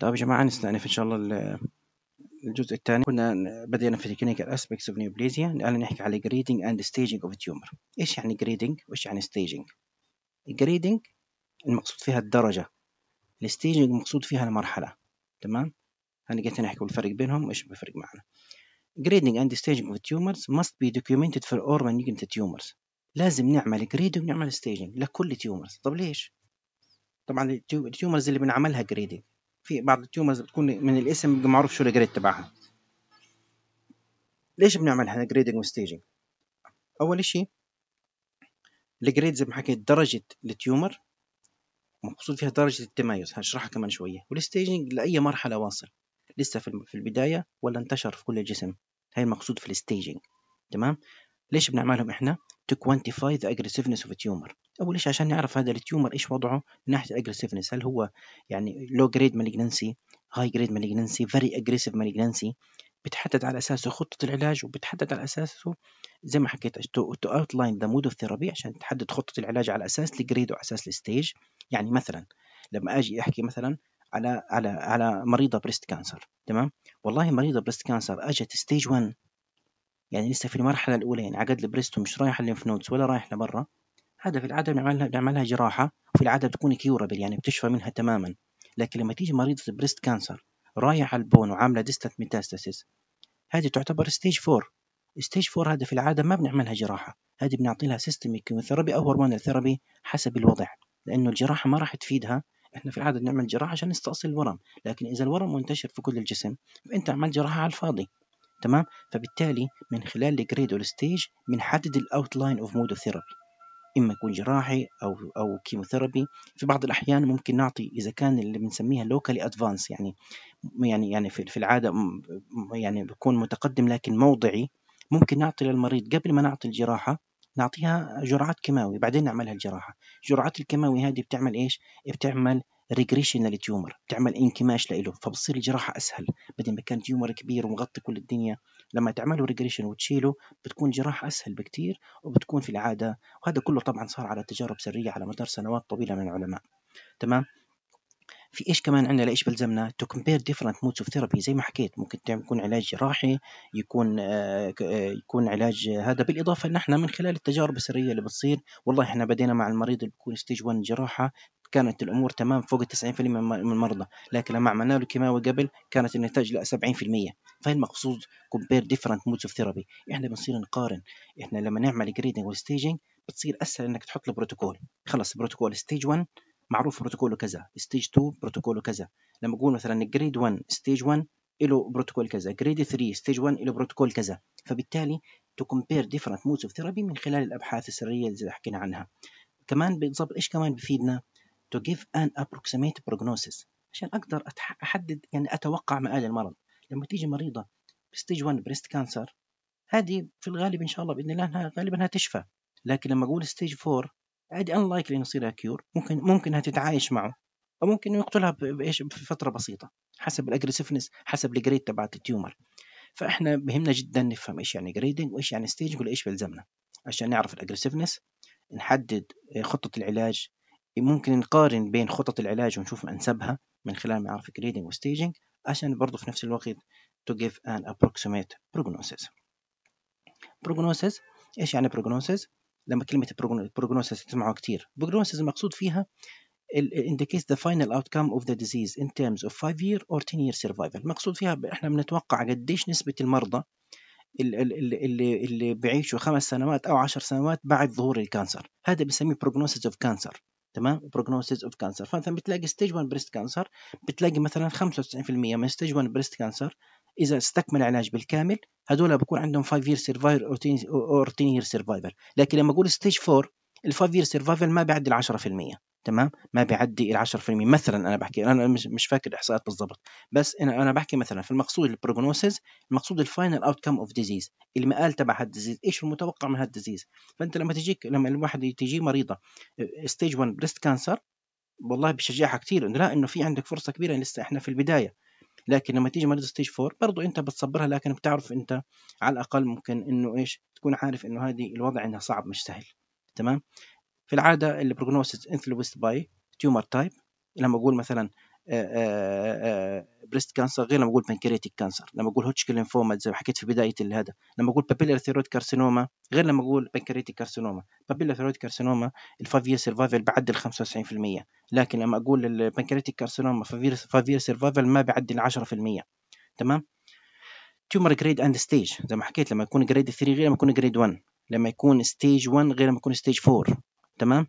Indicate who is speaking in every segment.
Speaker 1: طيب يا جماعة نستأنف إن شاء الله الجزء الثاني كنا بدينا في كلينيكال اسبيكتس اوف نيوبليزيا الآن نحكي على جريدنج اند ستيجنج اوف تيومر إيش يعني جريدنج وإيش يعني ستيجنج الجريدنج المقصود فيها الدرجة الستيجنج المقصود فيها المرحلة تمام جيت نحكي الفرق بينهم وإيش بيفرق معنا اند and اوف تيومرز tumors بي دوكيومنتد فور اور all malignant تيومرز لازم نعمل جريدنج ونعمل ستيجنج لكل تيومرز طب ليش طبعا التيومرز اللي بنعملها جريدنج في بعض التيومرز بتكون من الاسم معروف شو الجريد تبعها ليش بنعمل احنا جريدنج وستيجنج اول شيء الجريد زي ما حكيت درجه التيومر مقصود فيها درجه التميز هشرحها كمان شويه والستيجنج لاي مرحله واصل لسه في البدايه ولا انتشر في كل الجسم هاي المقصود في الستيجنج تمام ليش بنعملهم احنا to quantify the aggressiveness of a tumor اول شيء عشان نعرف هذا التيومر ايش وضعه من ناحيه الاجريسفنس هل هو يعني لو جريد مالجنسي هاي جريد مالجنسي فيري اجريسيف مالجنسي بتحدد على اساسه خطه العلاج وبتحدد على اساسه زي ما حكيت تو اوتلاين ذا مود اوف ثيرابي عشان تحدد خطه العلاج على اساس الجريد وعلى اساس الستيج يعني مثلا لما اجي احكي مثلا على على على مريضه بريست كانسر تمام والله مريضه بريست كانسر اجت ستيج 1 يعني لسه في المرحلة الأولى يعني عقد البريستو مش رايح الليمف نودز ولا رايح لبرا هذا في العادة بنعملها بنعملها جراحة وفي العادة بتكون كيورابل يعني بتشفى منها تماما لكن لما تيجي مريضة البريست كانسر رايح على البون وعاملة ديستنت ميتاستاسيس هذه تعتبر ستيج 4 ستيج 4 هذا في العادة ما بنعملها جراحة هذه بنعطي لها سيستميك كيموثيرابي أو هرمونال ثيرابي حسب الوضع لأنه الجراحة ما راح تفيدها احنا في العاده بنعمل جراحه عشان نستأصل الورم لكن اذا الورم منتشر في كل الجسم فانت عملت جراحه على الفاضي تمام فبالتالي من خلال الجريد والستيج بنحدد الاوتلاين اوف مودو ثيرابي اما يكون جراحي او او كيموثيرابي في بعض الاحيان ممكن نعطي اذا كان اللي بنسميها لوكالي ادفانس يعني يعني يعني في العاده يعني بيكون متقدم لكن موضعي ممكن نعطي للمريض قبل ما نعطي الجراحه نعطيها جرعات كيماوي بعدين نعملها الجراحه جرعات الكيماوي هذه بتعمل ايش بتعمل ريجريشن للتيومر بتعمل انكماش له فبتصير الجراحه اسهل بدل ما كان تيومر كبير ومغطي كل الدنيا لما تعمله ريجريشن وتشيله بتكون جراحه اسهل بكتير وبتكون في العاده وهذا كله طبعا صار على تجارب سريه على مدار سنوات طويله من العلماء تمام في ايش كمان عندنا لايش بلزمنا تو كومبير ديفرنت مودز اوف ثيرابي زي ما حكيت ممكن يكون علاج جراحي يكون آه، آه، يكون علاج آه، هذا بالاضافه ان احنا من خلال التجارب السريه اللي بتصير والله احنا بدينا مع المريض اللي بيكون ستيج 1 جراحه كانت الأمور تمام فوق 90% من المرضى لكن لما عملنا له كيماوي قبل كانت النتائج لا 70% فالمقصود كومبير ديفرنت مودز اوف ثيرابي احنا بنصير نقارن احنا لما نعمل جريدنج وستيجنج بتصير اسهل انك تحط له بروتوكول خلص بروتوكول ستيج 1 معروف بروتوكوله كذا ستيج 2 بروتوكوله كذا لما اقول مثلا جريد 1 ستيج 1 له بروتوكول كذا جريد 3 ستيج 1 له بروتوكول كذا فبالتالي تو كومبير ديفرنت مودز اوف ثيرابي من خلال الابحاث السريه اللي حكينا عنها كمان بالضبط ايش كمان بفيدنا to give an approximate prognosis عشان اقدر احدد يعني اتوقع مآل المرض لما تيجي مريضه بستيج 1 بريست كانسر هذه في الغالب ان شاء الله باذن الله انها غالبا هتشفى لكن لما اقول ستيج 4 عادي انلايكلي انه يصير كيور ممكن ممكن تتعايش معه او ممكن يقتلها بايش بفتره بسيطه حسب الاجريسفنس حسب الجريد تبعت التيومر فاحنا بهمنا جدا نفهم ايش يعني جريدنج وايش يعني ستيج وايش بيلزمنا عشان نعرف الاجريسفنس نحدد خطه العلاج ممكن نقارن بين خطط العلاج ونشوف انسبها من خلال معرفة جريدنج وستيجنج عشان برضه في نفس الوقت to give an approximate prognosis prognosis ايش يعني prognosis لما كلمة prognosis تسمعوها كتير prognosis المقصود فيها indicates the final outcome of the disease in terms of 5 year or 10 year survival المقصود فيها احنا بنتوقع قديش نسبة المرضى اللي, اللي, اللي بيعيشوا خمس سنوات او عشر سنوات بعد ظهور الكانسر هذا بنسميه prognosis of cancer تمام بروجنوسيس اوف كانسر فانت بتلاقي ستيج 1 بريست كانسر بتلاقي مثلا 95% من ستيج 1 بريست كانسر اذا استكمل العلاج بالكامل هذول بكون عندهم 5 يير سيرفايفر او 10 يير سيرفايفر لكن لما اقول ستيج 4 يير سيرفايفل ما بيعدي ال 10% تمام ما بيعدي ال 10% مثلا انا بحكي انا مش مش فاكر الاحصاءات بالضبط بس انا انا بحكي مثلا في المقصود البروجنوسيس المقصود الفاينل اوت كم اوف ديزيز المقال تبع هالديزيز ايش المتوقع من هالديزيز فانت لما تجيك لما الواحد تجي مريضه ستيج 1 بريست كانسر والله بشجعها كثير انه لا انه في عندك فرصه كبيره لسه احنا في البدايه لكن لما تيجي مريض ستيج 4 برضه انت بتصبرها لكن بتعرف انت على الاقل ممكن انه ايش تكون عارف انه هذه الوضع انها صعب مش سهل تمام في العاده البروجنوسيس انفلونسد باي تيومر تايب لما اقول مثلا بريست آه، كانسر آه، آه، غير لما اقول بنكرياتيك كانسر لما اقول هوتشكي لينفوما زي ما حكيت في بدايه الهذا لما اقول بابيلر ثيرويد كارسينوما غير لما اقول بنكرياتيك كارسينوما بابيلر ثيرويد كارسينوما الفافير سيرفايفل بعدل 95% لكن لما اقول البنكرياتيك كارسينوما فافير سيرفايفل ما بعدل 10% تمام تيومر جريد اند ستيج زي ما حكيت لما يكون جريد 3 غير لما يكون جريد 1 لما يكون ستيج 1 غير لما يكون ستيج 4 تمام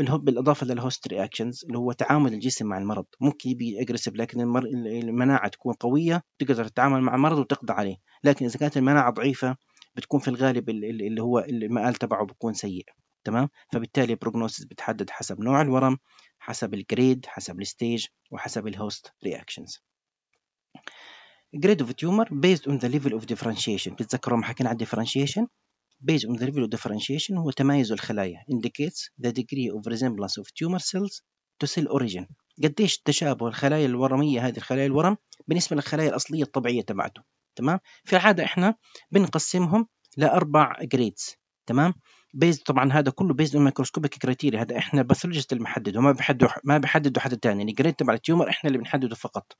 Speaker 1: الهوب بالاضافه للهوست رياكشنز اللي هو تعامل الجسم مع المرض ممكن يبي اجريسيف لكن المر... المناعه تكون قويه تقدر تتعامل مع المرض وتقضى عليه لكن اذا كانت المناعه ضعيفه بتكون في الغالب اللي هو المآل تبعه بيكون سيء تمام فبالتالي البروجنوسيس بتحدد حسب نوع الورم حسب الجريد حسب الستيج وحسب الهوست رياكشنز grade of tumor based on the level of differentiation بتتذكروا ما حكينا عن differentiation based on the level of differentiation هو تمايز الخلايا indicates the degree of resemblance of tumor cells to cell origin قديش تشابه الخلايا الورمية هذه الخلايا الورم بالنسبة للخلايا الأصلية الطبيعية تبعته تمام في العادة احنا بنقسمهم لأربع grades تمام بيز طبعا هذا كله بيز اون مايكروسكوبيك كريتيريا هذا احنا باثولوجيست اللي محدده ما بحدد ما بحدده حد ثاني يعني الجريد تبع التيومر احنا اللي بنحدده فقط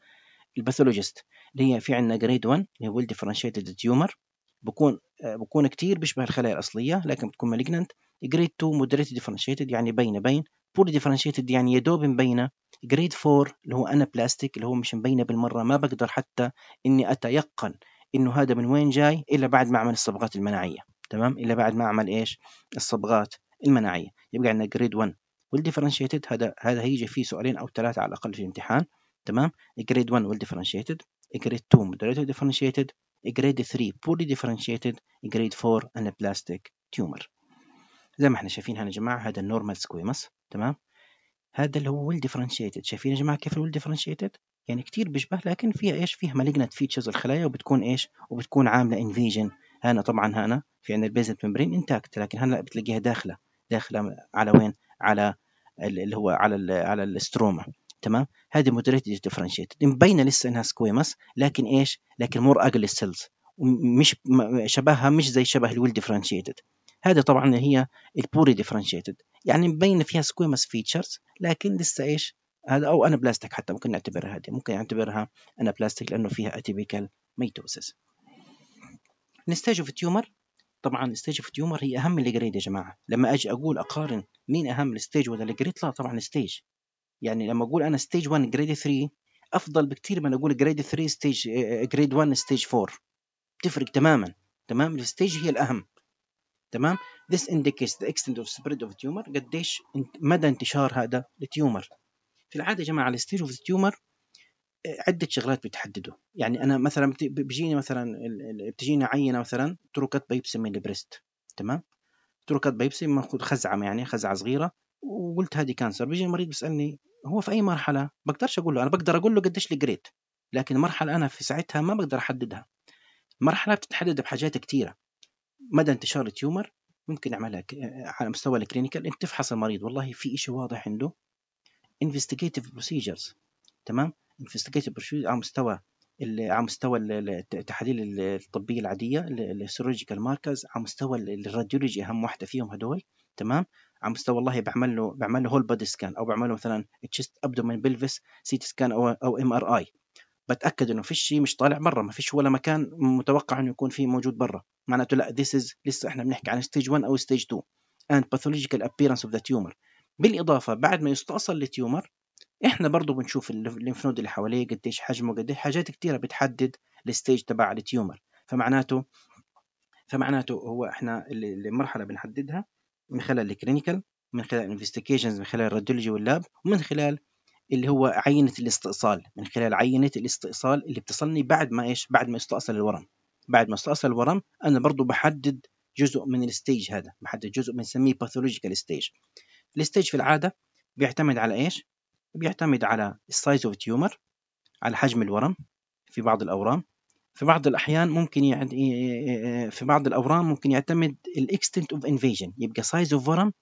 Speaker 1: الباثولوجيست اللي هي في عندنا جريد 1 اللي هو ويل ديفرنشيتد تيومر بكون آه، بكون كتير بيشبه الخلايا الاصليه لكن بتكون مالجننت جريد 2 مودريت ديفرنشيتد يعني بينه بين بولي ديفرنشيتد يعني يا دوب مبينه جريد 4 اللي هو انا بلاستيك اللي هو مش مبينه بالمره ما بقدر حتى اني اتيقن انه هذا من وين جاي الا بعد ما اعمل الصبغات المناعيه تمام الا بعد ما اعمل ايش الصبغات المناعيه يبقى عندنا جريد 1 والديفرنشيتد هذا هذا هيجي فيه سؤالين او ثلاثه على الاقل في الامتحان تمام جريد 1 والديفرنشيتد جريد 2 مودريت ديفرنشيتد جريد 3 poorly differentiated جريد 4 anaplastic tumor زي ما احنا شايفين هنا يا جماعه هذا النورمال سكويمس تمام هذا اللي هو ويل ديفرنشيتد شايفين يا جماعه كيف الويل ديفرنشيتد يعني كتير بيشبه لكن فيها ايش فيها مالجنت فيتشرز الخلايا وبتكون ايش وبتكون عامله انفيجن هنا طبعا هنا في عندنا البيزنت ممبرين انتاكت لكن هلا بتلاقيها داخله داخله على وين على اللي هو على الـ على الستروما تمام هذه مودريتد ديفرنشيتد مبينه لسه انها سكويمس لكن ايش لكن مور اقل سيلز مش شبهها مش زي شبه الويل ديفرنشيتد هذا طبعا هي البوري ديفرنشيتد يعني مبينه فيها سكويمس فيتشرز لكن لسه ايش هذا او انا بلاستيك حتى ممكن نعتبرها هذه ممكن نعتبرها انا بلاستيك لانه فيها اتيبيكال ميتوسس نستيج اوف تيومر طبعا الستيج اوف تيومر هي اهم الجريد يا جماعه لما اجي اقول اقارن مين اهم الستيج ولا الجريد لا طبعا الستيج يعني لما اقول انا ستيج 1 جريد 3 افضل بكثير من اقول جريد 3 ستيج جريد 1 ستيج 4 بتفرق تماما تمام الستيج هي الاهم تمام this indicates the extent of spread of tumor قديش مدى انتشار هذا التيومر في العاده يا جماعه الستيج اوف تيومر عده شغلات بتحدده يعني انا مثلا بيجيني مثلا بتجيني عينه مثلا تركت بيبسي من البريست تمام تركت بيبسي ماخذ خزعه يعني خزعه صغيره وقلت هذه كانسر بيجي المريض بيسالني هو في اي مرحله بقدرش اقول له انا بقدر اقول له قديش لي لكن مرحله انا في ساعتها ما بقدر احددها مرحله بتتحدد بحاجات كثيره مدى انتشار التيومر ممكن اعملها على مستوى الكلينيكال انت تفحص المريض والله في شيء واضح عنده انفستيجيتيف بروسيجرز تمام انفستيجيتيف بروسيجرز على مستوى على مستوى التحاليل الطبية العادية السيرولوجيكال ماركرز على مستوى الراديولوجي أهم واحدة فيهم هدول تمام على مستوى والله بعمل له بعمل له هول بودي سكان او بعمل له مثلا تشيست ابدومين بلفس سي تي سكان او او ام ار اي بتاكد انه في شيء مش طالع برا ما فيش ولا مكان متوقع انه يكون فيه موجود برا معناته لا ذيس از لسه احنا بنحكي عن ستيج 1 او ستيج 2 and pathological appearance of the tumor بالاضافه بعد ما يستأصل التيومر احنا برضه بنشوف الليمف نود اللي حواليه قديش حجمه قديش حاجات كثيره بتحدد الستيج تبع التيومر فمعناته فمعناته هو احنا المرحله بنحددها من خلال الكلينيكال من خلال الانفستيجيشنز من خلال الراديولوجي واللاب ومن خلال اللي هو عينة الاستئصال من خلال عينة الاستئصال اللي بتصلني بعد ما ايش بعد ما يستأصل الورم بعد ما استأصل الورم انا برضو بحدد جزء من الستيج هذا بحدد جزء بنسميه باثولوجيكال ستيج الستيج في العادة بيعتمد على ايش بيعتمد على السايز اوف تيومر على حجم الورم في بعض الاورام في بعض الاحيان ممكن يعني في بعض الاورام ممكن يعتمد الاكستنت اوف انفيجن يبقى سايز اوف ورم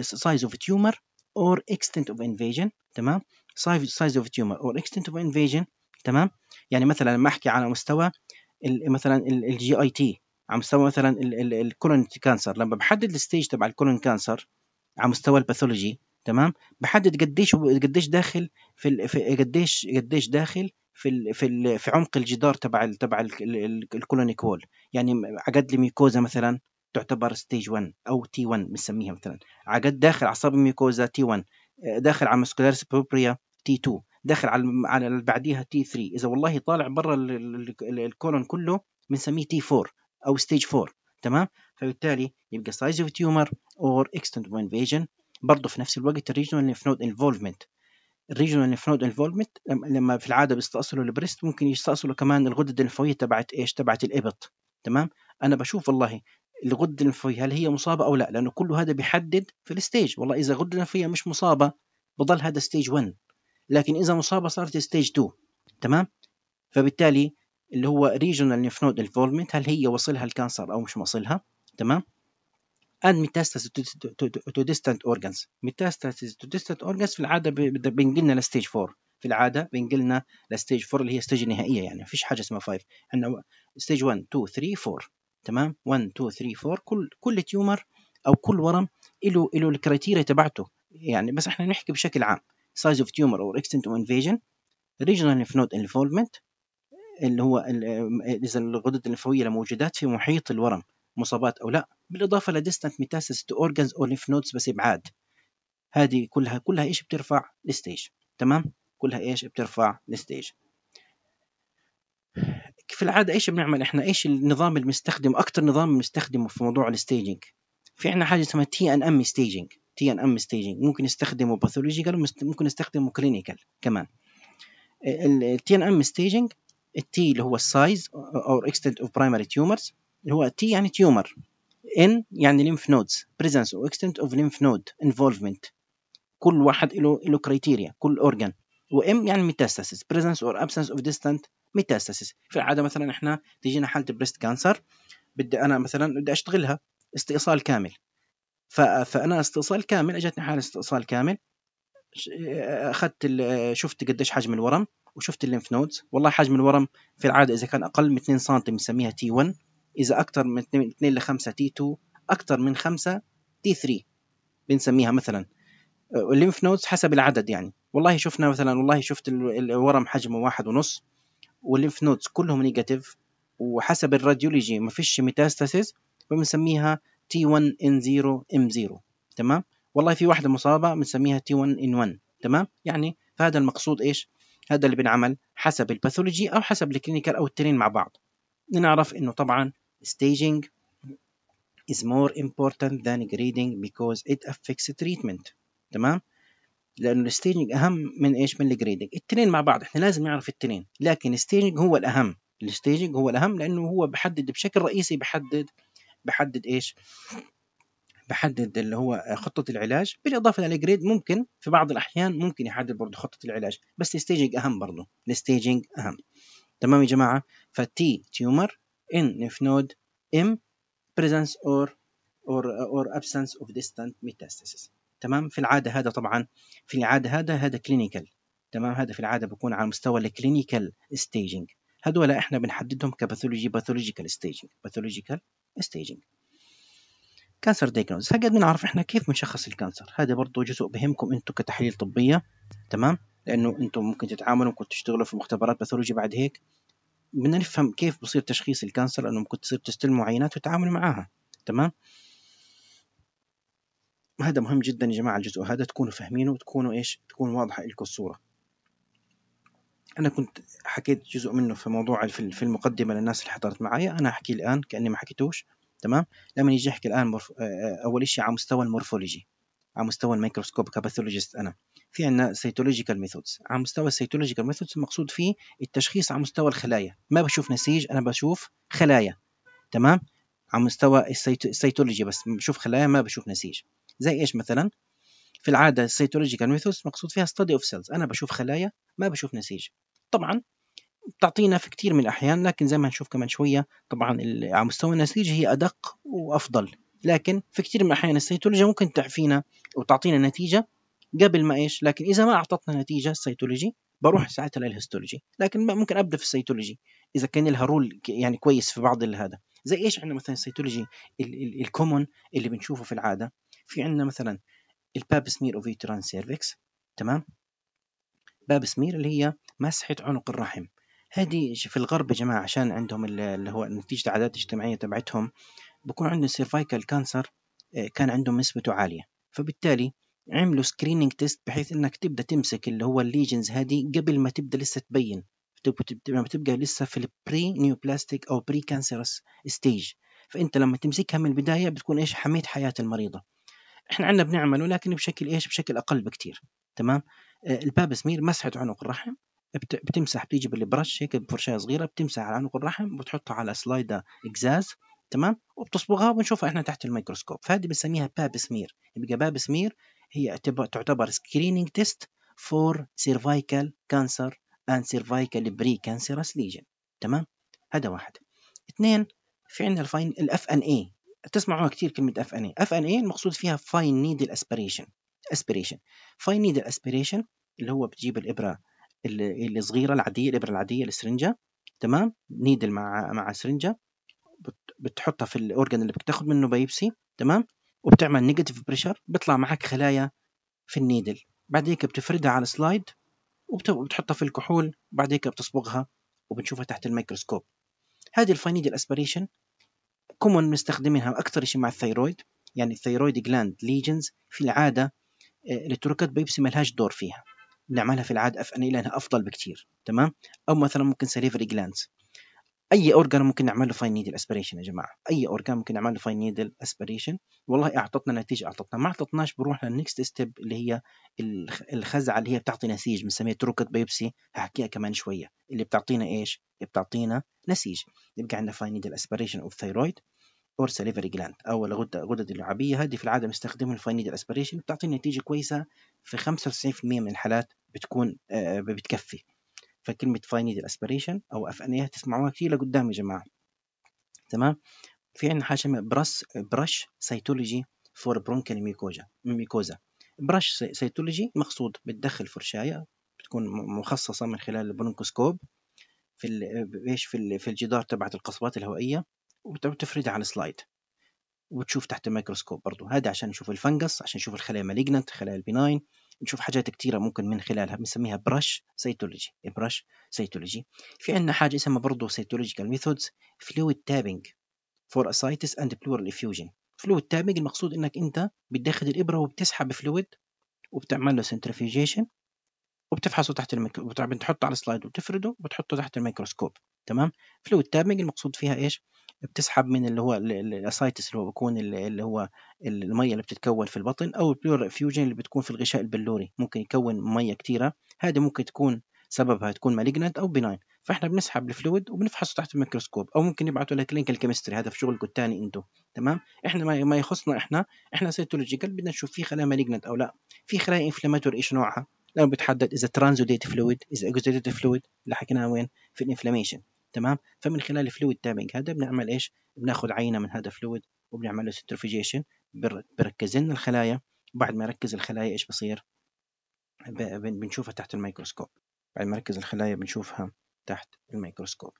Speaker 1: سايز اوف تيومر اور اكستنت اوف انفيجن تمام سايز اوف تيومر اور اكستنت اوف انفيجن تمام يعني مثلا لما احكي على مستوى مثلا الجي اي تي على مستوى مثلا الكولون كانسر لما بحدد الستيج تبع الكولون كانسر على مستوى الباثولوجي تمام بحدد قديش قديش داخل في قديش قديش داخل في الـ في الـ في عمق الجدار تبع الـ تبع الكولوني كول يعني عقد الميكوزا مثلا تعتبر ستيج 1 او تي 1 بنسميها مثلا عقد داخل اعصاب الميكوزا تي 1 آه، داخل على مسكولارس بروبريا تي 2 داخل على على اللي بعديها تي 3 اذا والله طالع برا الكولون كله بنسميه تي 4 او ستيج 4 تمام فبالتالي يبقى سايز اوف تيومر اور اكستند اوف انفيجن برضه في نفس الوقت الريجنال نود انفولفمنت الريجنال نود انفولفمنت لما في العاده بيستأصلوا البريست ممكن يستأصلوا كمان الغدد الليمفاويه تبعت ايش؟ تبعت الابط تمام؟ انا بشوف والله الغده الليمفاويه هل هي مصابه او لا؟ لانه كله هذا بيحدد في الستيج والله اذا الغده الليمفاويه مش مصابه بضل هذا ستيج 1 لكن اذا مصابه صارت ستيج 2 تمام؟ فبالتالي اللي هو ريجنال لينف نود انفولفمنت هل هي وصلها الكانسر او مش وصلها تمام؟ and metastasis to, to, to, to distant organs metastasis to distant organs في العاده بينقلنا لنا لستيج 4 في العاده بينقلنا لنا لستيج 4 اللي هي ستيج النهائيه يعني ما فيش حاجه اسمها 5 عندنا ستيج 1 2 3 4 تمام 1 2 3 4 كل كل تيومر او كل ورم له له الكريتيريا تبعته يعني بس احنا نحكي بشكل عام سايز اوف تيومر اور اكستنت اوف انفيجن ريجنال نود انفولفمنت اللي هو اذا الغدد الليمفاويه موجودات في محيط الورم مصابات او لا بالاضافه لديستنت metastasis تو اورجنز او ليف نودز بس ابعاد هذه كلها كلها ايش بترفع الستيج تمام كلها ايش بترفع الستيج في العاده ايش بنعمل احنا ايش النظام المستخدم اكتر نظام بنستخدمه في موضوع الستيجنج في عندنا حاجه اسمها تي ان ام ستيجنج تي ان ام ستيجنج ممكن نستخدمه باثولوجيكال ممكن نستخدمه كلينيكال كمان التي ان ام ستيجنج التي اللي هو السايز اور اكستنت اوف برايمري تيومرز اللي هو تي يعني تيومر ان يعني ليمف نودز بريزنس او اكستنت اوف ليمف نود انفولفمنت كل واحد له له كريتيريا كل اورجان وام يعني ميتاستاسيس بريزنس اور ابسنس اوف ديستانت ميتاستاسيس في العاده مثلا احنا تجينا حاله بريست كانسر بدي انا مثلا بدي اشتغلها استئصال كامل فانا استئصال كامل اجتني حاله استئصال كامل اخذت شفت قديش حجم الورم وشفت الليمف نودز والله حجم الورم في العاده اذا كان اقل من 2 سم بنسميها تي 1 إذا اكثر من 2 ل 5 تي 2 اكثر من 5 تي 3 بنسميها مثلا الليمف آه، نودز حسب العدد يعني والله شفنا مثلا والله شفت الورم حجمه واحد ونص والليمف نودز كلهم نيجاتيف وحسب الراديولوجي ما فيش ميتاستاسيس فبنسميها تي 1 ان 0 ام 0 تمام والله في واحدة مصابة بنسميها تي 1 ان 1 تمام يعني فهذا المقصود ايش هذا اللي بنعمل حسب الباثولوجي او حسب الكلينيكال او التنين مع بعض نعرف انه طبعا Staging is more important than grading because it affects treatment تمام لانه الستيجنج اهم من ايش من الجريدنج الاثنين مع بعض احنا لازم نعرف الاثنين لكن الستيجنج هو الاهم الستيجنج هو الاهم لانه هو بحدد بشكل رئيسي بحدد بحدد ايش بحدد اللي هو خطة العلاج بالإضافة للجريد ممكن في بعض الأحيان ممكن يحدد برضه خطة العلاج بس الستيجنج أهم برضه الستيجنج أهم تمام يا جماعة فتي تيومر in if node M presence or or uh, or absence of distant metastasis تمام في العاده هذا طبعا في العاده هذا هذا كلينيكال تمام هذا في العاده بيكون على مستوى الكلينيكال ستيجنج هذول احنا بنحددهم كباثولوجي باثولوجيكال ستيجنج باثولوجيكال ستيجنج كانسر ديجنوز هكذا بنعرف احنا كيف بنشخص الكانسر هذا برضه جزء بهمكم انتم كتحاليل طبيه تمام لانه انتم ممكن تتعاملوا ممكن تشتغلوا في مختبرات باثولوجي بعد هيك بدنا نفهم كيف بصير تشخيص الكانسر لانه ممكن تصير تستلم عينات وتتعامل معاها تمام هذا مهم جدا يا جماعه الجزء هذا تكونوا فاهمينه وتكونوا ايش تكون واضحه لكم الصوره انا كنت حكيت جزء منه في موضوع في المقدمه للناس اللي حضرت معايا انا احكي الان كاني ما حكيتوش تمام لما يجي احكي الان مرف... آه، آه، اول شيء على مستوى المورفولوجي على مستوى الميكروسكوب كباثولوجيست انا في عندنا سيتولوجيكال ميثودز على مستوى السيتولوجيكال ميثودز المقصود فيه التشخيص على مستوى الخلايا ما بشوف نسيج انا بشوف خلايا تمام على مستوى السيتولوجي بس بشوف خلايا ما بشوف نسيج زي ايش مثلا في العاده السيتولوجيكال ميثودز مقصود فيها ستادي اوف سيلز انا بشوف خلايا ما بشوف نسيج طبعا بتعطينا في كثير من الأحيان لكن زي ما نشوف كمان شوية طبعا على مستوى النسيج هي أدق وأفضل لكن في كثير من الأحيان السيتولوجيا ممكن تعفينا وتعطينا نتيجة قبل ما إيش لكن إذا ما أعطتنا نتيجة السيتولوجي بروح ساعتها للهيستولوجي لكن ممكن ابدا في السيتولوجي اذا كان لها رول يعني كويس في بعض هذا زي ايش عندنا مثلا السيتولوجي الكومون اللي بنشوفه في العاده في عندنا مثلا الباب سمير اوفيتران سيرفكس تمام باب سمير اللي هي مسحه عنق الرحم هذه في الغرب يا جماعه عشان عندهم اللي هو نتيجه العادات الاجتماعيه تبعتهم بكون عنده سيرفايكال آه، كانسر كان عندهم نسبته عاليه فبالتالي عملوا سكريننج تيست بحيث انك تبدا تمسك اللي هو الليجنز هذه قبل ما تبدا لسه تبين لما تبقى لسه في البري نيوبلاستيك او بري كانسرس ستيج فانت لما تمسكها من البدايه بتكون ايش حميت حياه المريضه احنا عندنا بنعمله لكن بشكل ايش بشكل اقل بكتير تمام آه، الباب سمير مسحه عنق الرحم بتمسح بتيجي بالبرش هيك بفرشاه صغيره بتمسح على عنق الرحم وبتحطها على سلايدة اكزاز تمام وبتصبغها وبنشوفها احنا تحت الميكروسكوب فهذه بنسميها باب سمير يبقى باب سمير هي تعتبر سكرينينج تيست فور سيرفايكال كانسر اند سيرفايكال بري كانسرس ليجن تمام هذا واحد اثنين في عندنا الفاين الاف ان اي تسمعوها كثير كلمه اف ان اي اف ان اي المقصود فيها فاين نيدل اسبيريشن اسبيريشن فاين نيدل اسبيريشن اللي هو بتجيب الابره الصغيره العاديه الابره العاديه السرنجه تمام نيدل مع مع سرنجه بتحطها في الاورجن اللي بتاخد منه بيبسي تمام وبتعمل نيجاتيف بريشر بيطلع معك خلايا في النيدل بعد هيك بتفردها على سلايد وبتحطها في الكحول بعد هيك بتصبغها وبنشوفها تحت الميكروسكوب هذه الفاينيدل اسبريشن كومون مستخدمينها اكثر شيء مع الثيرويد يعني الثيرويد جلاند ليجنز في العاده آه، التركات بيبسي ملهاش دور فيها بنعملها في العاده أف... لانها افضل بكثير تمام او مثلا ممكن سليفري جلاندز اي اورجان ممكن نعمل له فاين نيدل اسبريشن يا جماعه اي اورجان ممكن نعمل له فاين نيدل اسبريشن والله اعطتنا نتيجه اعطتنا ما اعطتناش بروح للنكست ستيب اللي هي الخزعه اللي هي بتعطي نسيج بنسميها تروكت بيبسي هحكيها كمان شويه اللي بتعطينا ايش بتعطينا نسيج يبقى عندنا فاين نيدل اسبريشن اوف ثيرويد اور سليفري جلاند او الغده الغدد اللعابيه هذه في العاده بنستخدمها الفاين نيدل اسبريشن بتعطي نتيجه كويسه في 95% من الحالات بتكون آه، بتكفي فكلمه فاينيد الاسبريشن او اف افانيه تسمعوها كتير لقدام يا جماعه تمام في عندنا حاجه اسمها برس برش سيتولوجي فور برونكال ميكوزا ميكوزا برش سيتولوجي مقصود بتدخل فرشايه بتكون مخصصه من خلال البرونكوسكوب في ايش في في الجدار تبعت القصبات الهوائيه وتفردها على السلايد وتشوف تحت الميكروسكوب برضو هذا عشان نشوف الفنجس عشان نشوف الخلايا مالجنت خلايا البناين نشوف حاجات كثيرة ممكن من خلالها بنسميها برش سيتولوجي برش سيتولوجي في عندنا حاجة اسمها برضه سيتولوجيكال ميثودز فلويد تابنج فور اسايتس اند بلورال افيوجن فلويد تابنج المقصود انك انت بتدخل الابره وبتسحب فلويد وبتعمل له سنترفيجيشن وبتفحصه تحت الميكرو بتحطه على السلايد وبتفرده وبتحطه تحت الميكروسكوب تمام فلويد تابنج المقصود فيها ايش بتسحب من اللي هو الأسايتس اللي هو بيكون اللي هو المية اللي بتتكون في البطن أو البلور فيوجن اللي بتكون في الغشاء البلوري ممكن يكون مية كثيره هذه ممكن تكون سببها تكون مالجنت أو بناين فاحنا بنسحب الفلويد وبنفحصه تحت الميكروسكوب او ممكن نبعته لكلينكال كيمستري هذا في شغلكم الثاني انتم تمام احنا ما يخصنا احنا احنا سيتولوجيكال بدنا نشوف في خلايا مالجنت او لا في خلايا انفلاماتور ايش نوعها لانه بتحدد اذا ترانزوديت فلويد اذا اكزوديت فلويد اللي حكيناها وين في الانفلاميشن تمام فمن خلال الفلويد تابنج هذا بنعمل ايش بناخذ عينه من هذا الفلويد وبنعمل له ستروفيجيشن بركز لنا الخلايا وبعد ما يركز الخلايا ايش بصير بنشوفها تحت الميكروسكوب بعد ما يركز الخلايا بنشوفها تحت الميكروسكوب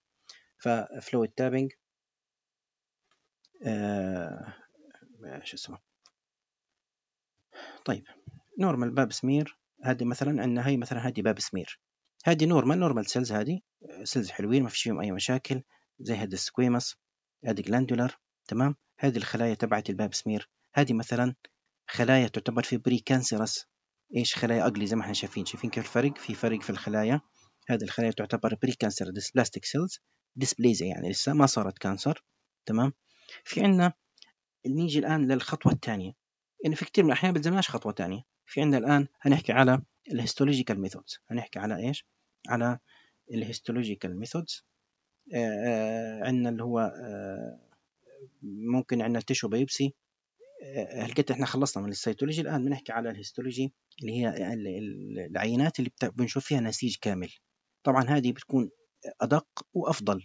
Speaker 1: ففلويد تابنج آه شو اسمه طيب نورمال باب سمير هذه مثلا عندنا هي مثلا هذه باب سمير هذه نورمال نورمال سيلز هذه آه، سيلز حلوين ما فيش فيهم اي مشاكل زي هذا السكويمس هذه جلاندولار تمام هذه الخلايا تبعت الباب سمير هذه مثلا خلايا تعتبر في بري كانسرس ايش خلايا اقلي زي ما احنا شايفين شايفين كيف الفرق في فرق في الخلايا هذه الخلايا تعتبر بري كانسر ديس بلاستيك سيلز ديسبليزيا يعني لسه ما صارت كانسر تمام في عندنا نيجي الان للخطوه الثانيه يعني في كثير من الاحيان بتزمناش خطوه ثانيه في عندنا الان هنحكي على الهيستولوجيكال ميثودز هنحكي على ايش على الهيستولوجيكال ميثودز آه، آه، عندنا اللي هو آه، ممكن عندنا التيشو بايبسي هلقيت احنا خلصنا من السيتولوجي الان بنحكي على الهيستولوجي اللي هي العينات اللي بنشوف فيها نسيج كامل طبعا هذه بتكون ادق وافضل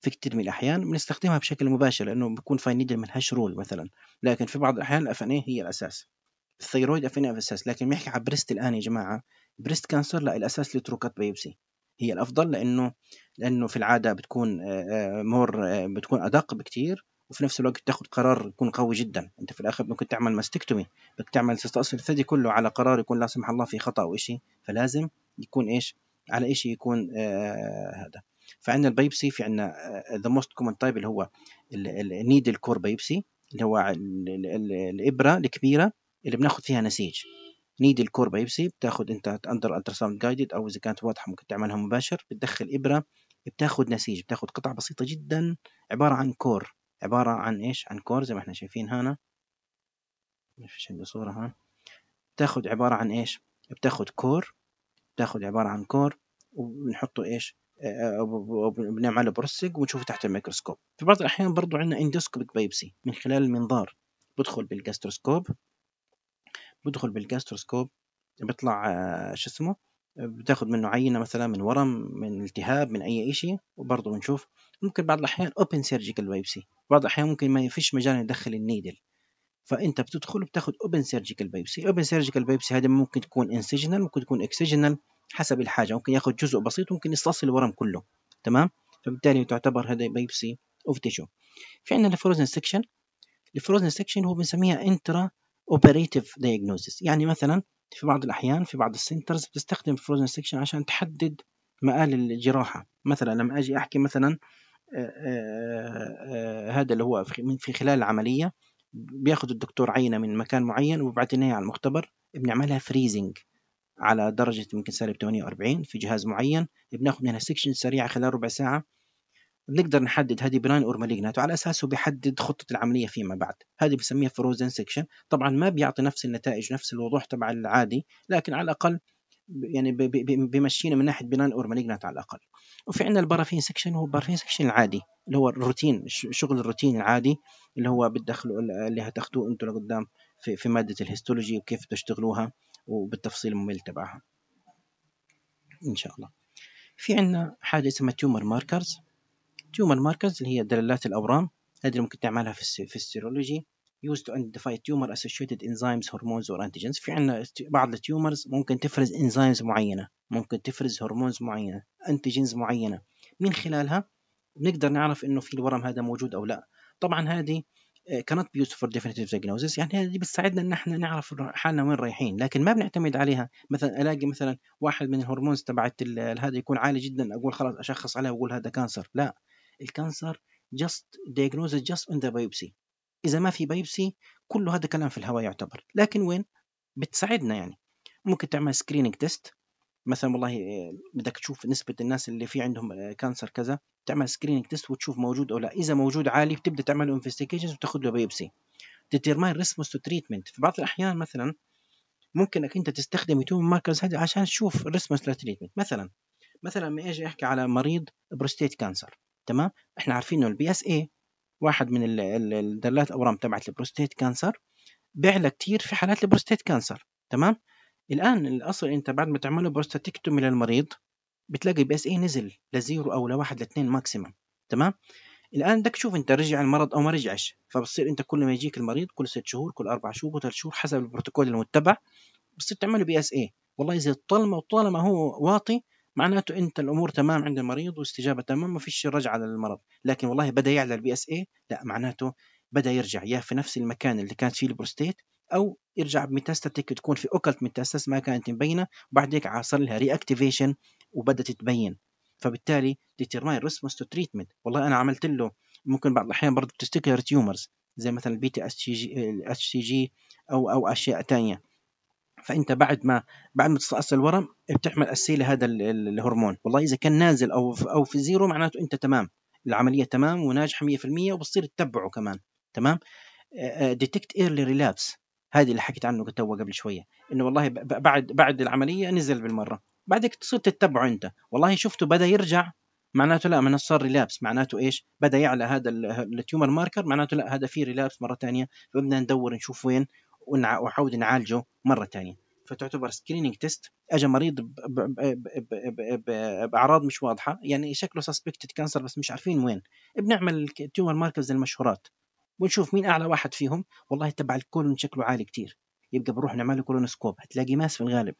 Speaker 1: في كثير من الاحيان بنستخدمها بشكل مباشر لانه بيكون فاين نيدل ملهاش رول مثلا لكن في بعض الاحيان الافانيه هي الاساس الثيرويد افانيه هي الاساس لكن بنحكي على بريست الان يا جماعه بريست كانسر لا الاساس يتركت بيبسي هي الافضل لانه لانه في العاده بتكون مور آه، آه، آه، بتكون ادق بكثير وفي نفس الوقت تاخذ قرار يكون قوي جدا انت في الاخر ممكن تعمل ماستكتومي بدك تعمل تستأصل الثدي كله على قرار يكون لا سمح الله في خطا او شيء فلازم يكون ايش على شيء يكون هذا فعندنا البيبسي في عندنا ذا موست كومن تايب اللي هو النيدل كور بيبسي اللي هو الابره الكبيره اللي بناخذ فيها نسيج نيد الكور بايبسي بتاخد انت اندر التراساوند جايدد او اذا كانت واضحه ممكن تعملها مباشر بتدخل ابره بتاخد نسيج بتاخد قطع بسيطه جدا عباره عن كور عباره عن ايش عن كور زي ما احنا شايفين هنا ما فيش عندي صوره ها بتاخد عباره عن ايش بتاخد كور بتاخد عباره عن كور وبنحطه ايش بنعمله بروسج ونشوفه تحت الميكروسكوب في بعض الأحيان برضو عندنا اندوسكوبيك بايبسي من خلال المنظار بدخل بالجاستروسكوب بدخل بالجاستروسكوب بيطلع آه، شو اسمه بتاخذ منه عينة مثلا من ورم من التهاب من أي شيء وبرضه بنشوف ممكن بعض الأحيان اوبن سيرجيكال بايبسي بعض الأحيان ممكن ما فيش مجال ندخل النيدل فأنت بتدخل وبتاخذ اوبن سيرجيكال بايبسي اوبن سيرجيكال بايبسي هذا ممكن تكون انسجنال ممكن تكون اكسجنال حسب الحاجة ممكن ياخذ جزء بسيط ممكن يستصل الورم كله تمام فبالتالي تعتبر هذا بايبسي اوف تيشو في عندنا الفروزن سكشن الفروزن سكشن هو بنسميها انترا اوبريتيف دايجنوزيس يعني مثلا في بعض الاحيان في بعض السنترز بتستخدم فروزن سكشن عشان تحدد مآل الجراحه مثلا لما اجي احكي مثلا آه، آه، آه، هذا اللي هو في خلال العمليه بياخذ الدكتور عينه من مكان معين وبعدين على المختبر بنعملها فريزنج على درجة يمكن سالب 48 في جهاز معين بناخذ منها سكشن سريعة خلال ربع ساعة بنقدر نحدد هذه بناين اور مالجنات وعلى اساسه بيحدد خطه العمليه فيما بعد هذه بسميها فروزن سكشن طبعا ما بيعطي نفس النتائج نفس الوضوح تبع العادي لكن على الاقل يعني بمشينا من ناحيه بناين اور مالجنات على الاقل وفي عندنا البارافين سكشن هو البارافين سكشن العادي اللي هو الروتين شغل الروتين العادي اللي هو بتدخلوا اللي هتاخدوه انتم لقدام في, في ماده الهيستولوجي وكيف تشتغلوها وبالتفصيل الممل تبعها ان شاء الله في عندنا حاجه اسمها تيومر ماركرز تيومر ماركرز اللي هي دلالات الأورام هذه ممكن تعملها في في السيرولوجي used to identify tumor associated enzymes hormones or antigens في عندنا بعض التيومرز ممكن تفرز انزيمز معينه ممكن تفرز هرمونز معينه انتيجنز معينه من خلالها بنقدر نعرف انه في الورم هذا موجود او لا طبعا هذه كانت بيوز فور ديفينيتيف diagnosis يعني هذه بتساعدنا ان احنا نعرف حالنا وين رايحين لكن ما بنعتمد عليها مثلا الاقي مثلا واحد من الهرمونز تبعت هذا يكون عالي جدا اقول خلاص اشخص عليه واقول هذا كانسر لا الكانسر جاست ديجنوز جاست اون ذا بايوبسي اذا ما في بايوبسي كله هذا كلام في الهواء يعتبر لكن وين بتساعدنا يعني ممكن تعمل سكريننج تيست مثلا والله آه، بدك تشوف نسبة الناس اللي في عندهم آه، كانسر كذا تعمل سكريننج تيست وتشوف موجود أو لا إذا موجود عالي بتبدأ تعمل انفستيجيشنز وتاخذ له بايبسي ديترماين ريسبونس تو تريتمنت في بعض الأحيان مثلا ممكن انك انت تستخدم يتوم ماركرز هذه عشان تشوف تو تريتمنت مثلا مثلا لما اجي احكي على مريض بروستيت كانسر تمام احنا عارفين انه البي اس اي واحد من الدلالات الاورام تبعت البروستيت كانسر بيعلى كثير في حالات البروستيت كانسر تمام الان الاصل انت بعد ما تعمله بروستاتيكتومي للمريض بتلاقي بي اس اي نزل لزيرو او لواحد لاتنين ماكسيمم تمام الان بدك تشوف انت رجع المرض او ما رجعش فبتصير انت كل ما يجيك المريض كل ست شهور كل اربع شهور كل ثلاث شهور حسب البروتوكول المتبع بتصير تعمله بي اس اي والله اذا طالما طالما هو واطي معناته انت الامور تمام عند المريض واستجابه تمام ما فيش رجعه للمرض لكن والله بدا يعلى البي اس اي لا معناته بدا يرجع يا في نفس المكان اللي كانت فيه البروستيت او يرجع بميتاستاتيك تكون في اوكلت ميتاستاس ما كانت مبينه وبعد هيك عاصر لها ري اكتيفيشن وبدت تبين فبالتالي ديترماين ريسبونس تو تريتمنت والله انا عملت له ممكن بعض الاحيان برضه بتستكر تيومرز زي مثلا البي تي اس تي جي او او اشياء ثانيه فانت بعد ما بعد ما تستقص الورم بتعمل اسيل هذا الهرمون والله اذا كان نازل او او في زيرو معناته انت تمام العمليه تمام وناجحه 100% وبتصير تتبعه كمان تمام ديتكت ايرلي ريلابس هذه اللي حكيت عنه تو قبل شويه انه والله بعد بعد العمليه نزل بالمره بعدك تصير تتبعه انت والله شفته بدا يرجع معناته لا من صار ريلابس معناته ايش بدا يعلى هذا التيومر ماركر معناته لا هذا في ريلابس مره ثانيه فبدنا ندور نشوف وين ونعاود نعالجه مره ثانيه فتعتبر سكريننج تيست اجى مريض باعراض مش واضحه يعني شكله سسبكتد كانسر بس مش عارفين وين بنعمل تيومر ماركرز المشهورات ونشوف مين اعلى واحد فيهم والله تبع الكولون شكله عالي كتير يبقى بروح نعمل له كولونسكوب هتلاقي ماس في الغالب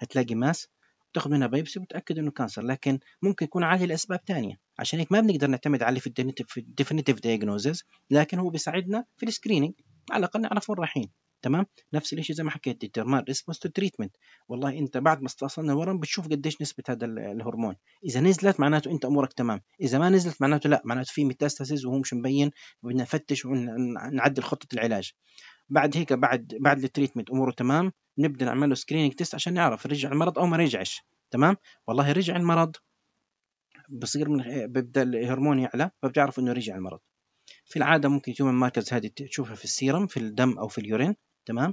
Speaker 1: هتلاقي ماس بتاخذ منها بايبسي وتاكد انه كانسر لكن ممكن يكون عالي لاسباب ثانيه عشان هيك ما بنقدر نعتمد عليه في الديفينيتيف دايجنوزز لكن هو بيساعدنا في السكريننج على الاقل نعرف وين رايحين تمام نفس الشيء زي ما حكيت ديترمان ريسبونس تو تريتمنت والله انت بعد ما استأصلنا الورم بتشوف قديش نسبه هذا الهرمون اذا نزلت معناته انت امورك تمام اذا ما نزلت معناته لا معناته في ميتاستاسيز وهو مش مبين بدنا نفتش ونعدل خطه العلاج بعد هيك بعد بعد التريتمنت اموره تمام نبدا نعمل له سكريننج تيست عشان نعرف رجع المرض او ما رجعش تمام والله رجع المرض بصير من ببدا الهرمون يعلى فبتعرف انه رجع المرض في العاده ممكن تكون المركز هذه تشوفها في السيرم في الدم او في اليورين تمام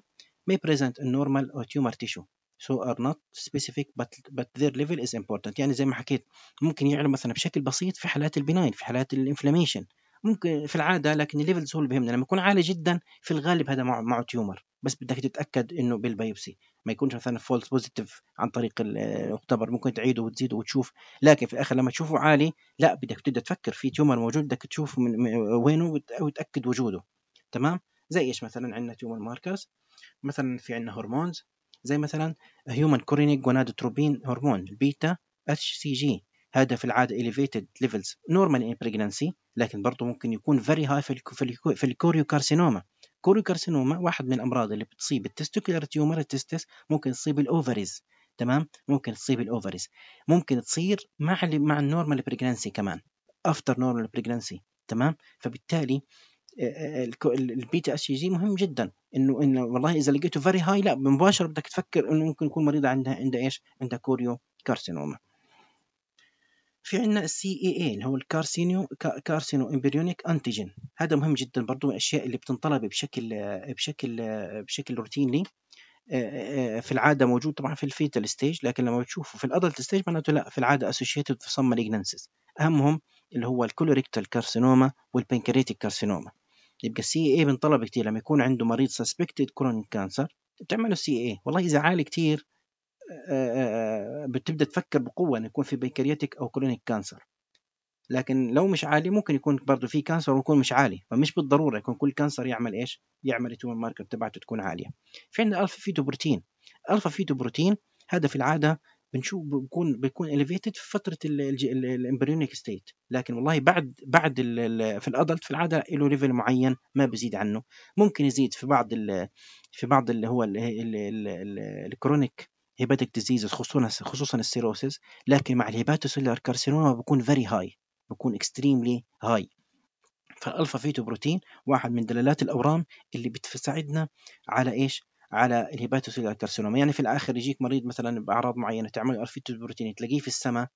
Speaker 1: may present in normal or tumor tissue so are not specific but but their level is important يعني زي ما حكيت ممكن يعلو مثلا بشكل بسيط في حالات البناين في حالات الانفلاميشن ممكن في العاده لكن الليفلز هو اللي بيهمنا لما يكون عالي جدا في الغالب هذا معه معه تيومر بس بدك تتاكد انه بالبيوبسي ما يكونش مثلا فولس بوزيتيف عن طريق المختبر ممكن تعيده وتزيده وتشوف لكن في الاخر لما تشوفه عالي لا بدك تبدا تفكر في تيومر موجود بدك تشوفه من وينه وتاكد وجوده تمام زي ايش مثلا عندنا تيومر ماركرز مثلا في عندنا هرمونز زي مثلا هيومن كورينيك جونادوتروبين هرمون البيتا اتش سي جي هذا في العاده elevated levels نورمال in pregnancy لكن برضه ممكن يكون فيري هاي في في, الكوريوكارسينوما كوريوكارسينوما واحد من الامراض اللي بتصيب التستيكولار تيومر التستس ممكن تصيب الاوفريز تمام ممكن تصيب الاوفريز ممكن تصير مع مع النورمال بريجنسي كمان افتر نورمال بريجنسي تمام فبالتالي البي تي اس جي مهم جدا انه انه والله اذا لقيته فيري هاي لا مباشره بدك تفكر انه ممكن يكون مريضه عندها عندها ايش؟ عندها كوريو كارسينوما في عندنا السي اي اي اللي هو الكارسينيو كارسينو امبريونيك انتيجين هذا مهم جدا برضو من الاشياء اللي بتنطلب بشكل بشكل بشكل روتيني في العاده موجود طبعا في الفيتال ستيج لكن لما بتشوفه في الادلت ستيج معناته لا في العاده اسوشيتد في صم اهمهم اللي هو الكولوريكتال كارسينوما والبنكريتيك كارسينوما يبقى السي اي بنطلب كثير لما يكون عنده مريض سسبكتد كرونيك كانسر بتعمله سي اي والله اذا عالي كثير آه، آه، آه، بتبدا تفكر بقوه انه يكون في بنكرياتيك او كرونيك كانسر لكن لو مش عالي ممكن يكون برضه في كانسر ويكون مش عالي فمش بالضروره يكون كل كانسر يعمل ايش يعمل التومر ماركر تبعته تكون عاليه في عندنا الفا فيتو بروتين الفا فيتو بروتين هذا في العاده بنشوف بكون بيكون اليفيتد في فتره الامبريونيك ستيت لكن والله بعد بعد في الادلت في العاده له ليفل معين ما بزيد عنه ممكن يزيد في بعض في بعض اللي هو الكرونيك هيباتيك ديزيز خصوصا خصوصا السيروسيس لكن مع الهيباتوسيلر كارسينوما بكون فيري هاي بكون اكستريملي هاي فالالفا فيتو بروتين واحد من دلالات الاورام اللي بتساعدنا على ايش على الهيباتو كارسينوما يعني في الاخر يجيك مريض مثلا باعراض معينه تعمل ارفيتو بروتين تلاقيه في السماء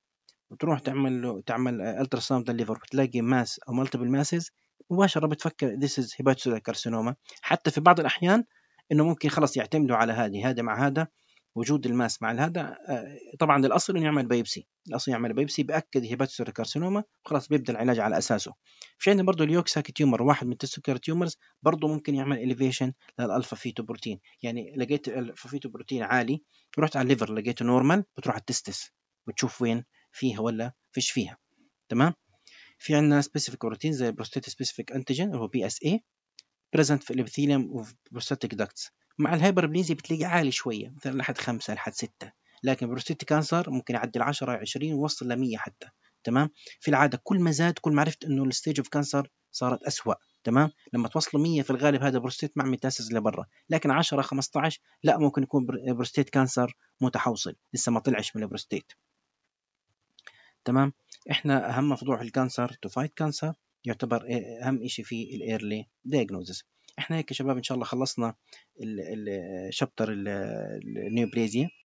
Speaker 1: وتروح تعمل له تعمل الترا ساوند الليفر بتلاقي ماس او مالتيبل ماسز مباشره بتفكر ذيس از هيباتو كارسينوما حتى في بعض الاحيان انه ممكن خلاص يعتمدوا على هذه هذا مع هذا وجود الماس مع هذا آه، طبعا الاصل انه يعمل بايبسي الاصل يعمل بايبسي باكد هيباتوسير كارسينوما خلاص بيبدا العلاج على اساسه في عندنا برضه اليوكساك تيومر واحد من السكر تيومرز برضه ممكن يعمل اليفيشن للالفا فيتو بروتين يعني لقيت الالفا فيتو بروتين عالي رحت على الليفر لقيته نورمال بتروح على التستس بتشوف وين فيها ولا فيش فيها تمام في عندنا سبيسيفيك بروتين زي البروستات سبيسيفيك انتيجين اللي هو بي اس اي بريزنت في الابثيليوم اوف بروستاتيك داكتس مع الهايبر بليزي بتلاقي عالي شويه مثلا لحد خمسة لحد ستة لكن بروستيت كانسر ممكن يعدي 10 20 ووصل ل 100 حتى تمام في العاده كل ما زاد كل ما عرفت انه الستيج اوف كانسر صارت اسوء تمام لما توصلوا 100 في الغالب هذا بروستيت مع ميتاسز لبرا لكن 10 15 لا ممكن يكون بروستيت كانسر متحوصل لسه ما طلعش من البروستيت تمام احنا اهم موضوع الكانسر تو فايت كانسر يعتبر اهم شيء في الايرلي دايجنوزس احنا هيك يا شباب ان شاء الله خلصنا الشابتر النيو بريزيا